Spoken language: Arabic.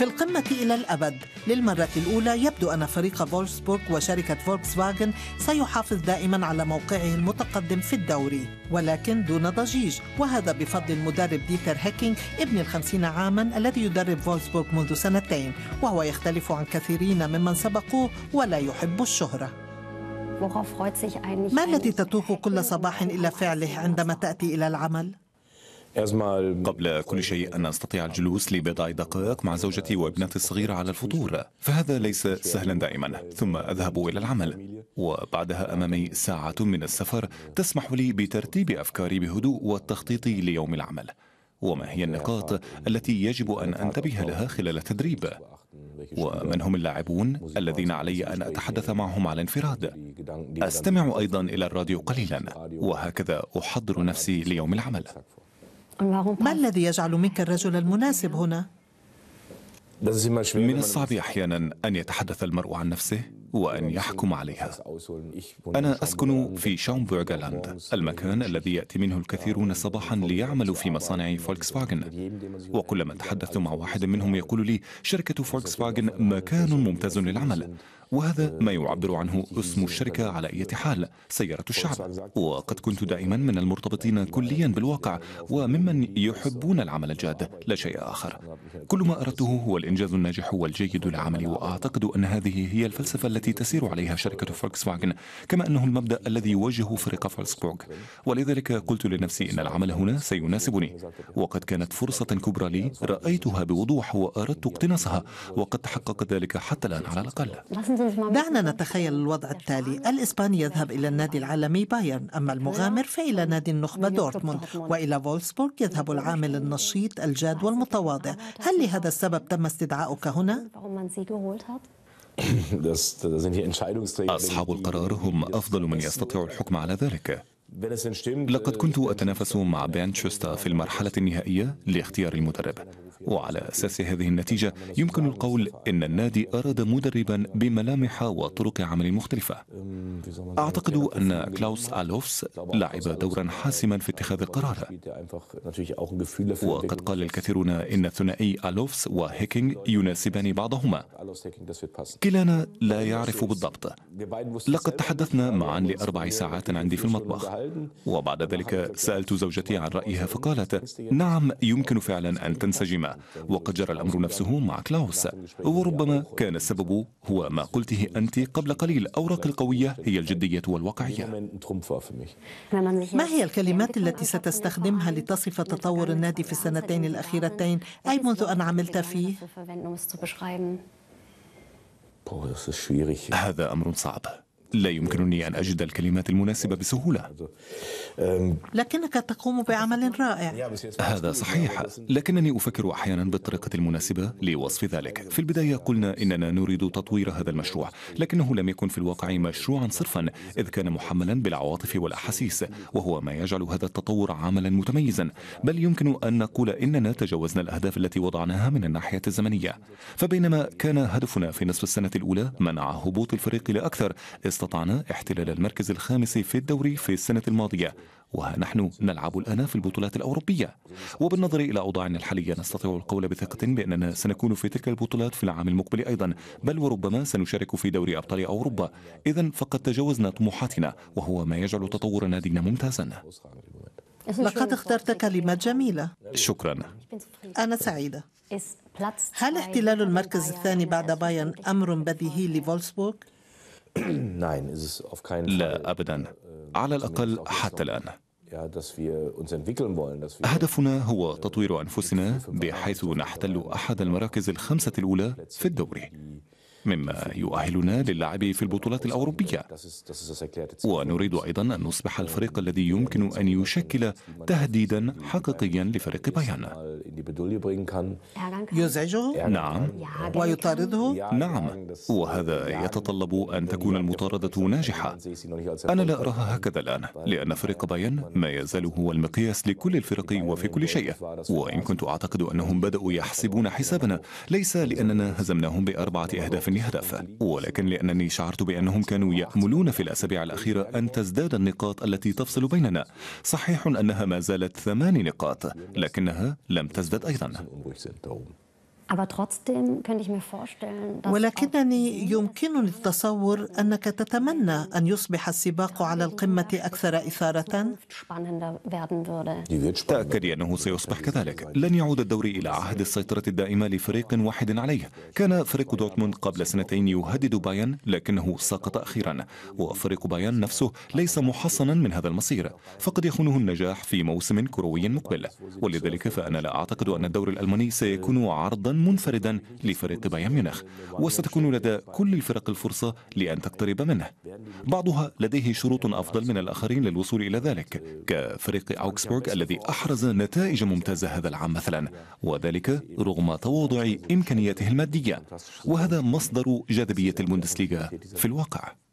في القمة إلى الأبد للمرة الأولى يبدو أن فريق فولسبورغ وشركة فولكس فاجن سيحافظ دائما على موقعه المتقدم في الدوري ولكن دون ضجيج وهذا بفضل المدرب ديتر هيكينغ ابن الخمسين عاما الذي يدرب فولسبورغ منذ سنتين وهو يختلف عن كثيرين ممن سبقوه ولا يحب الشهرة ما الذي تتوق كل صباح إلى فعله عندما تأتي إلى العمل؟ قبل كل شيء أنا أستطيع الجلوس لبضع دقائق مع زوجتي وابنتي الصغيرة على الفطور فهذا ليس سهلا دائما ثم أذهب إلى العمل وبعدها أمامي ساعة من السفر تسمح لي بترتيب أفكاري بهدوء والتخطيط ليوم العمل وما هي النقاط التي يجب أن أنتبه لها خلال التدريب ومن هم اللاعبون الذين علي أن أتحدث معهم على انفراد أستمع أيضا إلى الراديو قليلا وهكذا أحضر نفسي ليوم العمل ما الذي يجعل منك الرجل المناسب هنا؟ من الصعب أحيانا أن يتحدث المرء عن نفسه وأن يحكم عليها أنا أسكن في شاومبورغ المكان الذي يأتي منه الكثيرون صباحا ليعملوا في مصانع فولكس فاجن وكلما تحدثت مع واحد منهم يقول لي شركة فولكس فاجن مكان ممتاز للعمل وهذا ما يعبر عنه اسم الشركة على أي حال سيارة الشعب وقد كنت دائما من المرتبطين كليا بالواقع وممن يحبون العمل الجاد لا شيء آخر كل ما أردته هو الإنجاز الناجح والجيد لعملي وأعتقد أن هذه هي الفلسفة التي تسير عليها شركة فولكس فاجن كما أنه المبدأ الذي يواجه فريق فولكسبورغ ولذلك قلت لنفسي أن العمل هنا سيناسبني وقد كانت فرصة كبرى لي رأيتها بوضوح وأردت اقتناصها وقد تحقق ذلك حتى الآن على الأقل دعنا نتخيل الوضع التالي الإسباني يذهب إلى النادي العالمي بايرن أما المغامر فإلى نادي النخبة دورتموند وإلى فولسبورغ يذهب العامل النشيط الجاد والمتواضع هل لهذا السبب تم استدعاؤك هنا؟ أصحاب القرار هم أفضل من يستطيع الحكم على ذلك لقد كنت أتنافس مع بيرن تشوستا في المرحلة النهائية لاختيار المدرب وعلى أساس هذه النتيجة يمكن القول إن النادي أراد مدربا بملامح وطرق عمل مختلفة أعتقد أن كلاوس ألوفس لعب دورا حاسما في اتخاذ القرار وقد قال الكثيرون إن ثنائي ألوفس وهيكينج يناسبان بعضهما كلانا لا يعرف بالضبط لقد تحدثنا معا لأربع ساعات عندي في المطبخ وبعد ذلك سألت زوجتي عن رأيها فقالت نعم يمكن فعلا أن تنسجما وقد جرى الأمر نفسه مع كلاوس وربما كان السبب هو ما قلته أنت قبل قليل أوراق القوية هي الجدية والواقعية ما هي الكلمات التي ستستخدمها لتصف تطور النادي في السنتين الأخيرتين أي منذ أن عملت فيه؟ هذا أمر صعب لا يمكنني أن أجد الكلمات المناسبة بسهولة لكنك تقوم بعمل رائع هذا صحيح لكنني أفكر أحيانا بالطريقة المناسبة لوصف ذلك في البداية قلنا إننا نريد تطوير هذا المشروع لكنه لم يكن في الواقع مشروعا صرفا إذ كان محملا بالعواطف والأحاسيس وهو ما يجعل هذا التطور عملا متميزا بل يمكن أن نقول إننا تجاوزنا الأهداف التي وضعناها من الناحية الزمنية فبينما كان هدفنا في نصف السنة الأولى منع هبوط الفريق لأكثر استطعنا احتلال المركز الخامس في الدوري في السنة الماضية وها نحن نلعب الآن في البطولات الأوروبية وبالنظر إلى أوضاعنا الحالية نستطيع القول بثقة بأننا سنكون في تلك البطولات في العام المقبل أيضا بل وربما سنشارك في دوري أبطال أوروبا إذا فقد تجاوزنا طموحاتنا وهو ما يجعل تطور نادينا ممتازا لقد اخترت كلمة جميلة شكرا أنا سعيدة هل احتلال المركز الثاني بعد بايرن أمر بديهي لفولسبورغ؟ لا أبدا äh, على الأقل حتى الآن هدفنا هو äh, تطوير أنفسنا بحيث نحتل أحد المراكز الخمسة äh, الأولى في الدوري مما يؤهلنا للعب في البطولات الأوروبية ونريد أيضا أن نصبح الفريق الذي يمكن أن يشكل تهديدا حقيقيا لفريق بايرن يزعجه؟ نعم ويطارده؟ نعم وهذا يتطلب أن تكون المطاردة ناجحة أنا لا أراها هكذا الآن لأن فريق باين ما يزال هو المقياس لكل الفرق وفي كل شيء وإن كنت أعتقد أنهم بدأوا يحسبون حسابنا ليس لأننا هزمناهم بأربعة أهداف لهدف ولكن لأنني شعرت بأنهم كانوا يأملون في الأسابيع الأخيرة أن تزداد النقاط التي تفصل بيننا صحيح أنها ما زالت ثمان نقاط لكنها لم تزداد Alexander. Ein bisschen unruhig sind da oben. ولكنني يمكنني التصور انك تتمنى ان يصبح السباق على القمه اكثر اثاره تاكدي انه سيصبح كذلك لن يعود الدوري الى عهد السيطره الدائمه لفريق واحد عليه كان فريق دورتموند قبل سنتين يهدد بايرن لكنه سقط اخيرا وفريق بايرن نفسه ليس محصنا من هذا المصير فقد يخونه النجاح في موسم كروي مقبل ولذلك فانا لا اعتقد ان الدوري الالماني سيكون عرضا منفردا لفريق بايرن ميونخ وستكون لدى كل الفرق الفرصة لأن تقترب منه بعضها لديه شروط أفضل من الآخرين للوصول إلى ذلك كفريق أوكسبورغ الذي أحرز نتائج ممتازة هذا العام مثلا وذلك رغم تواضع إمكانياته المادية وهذا مصدر جاذبية البوندسليغا في الواقع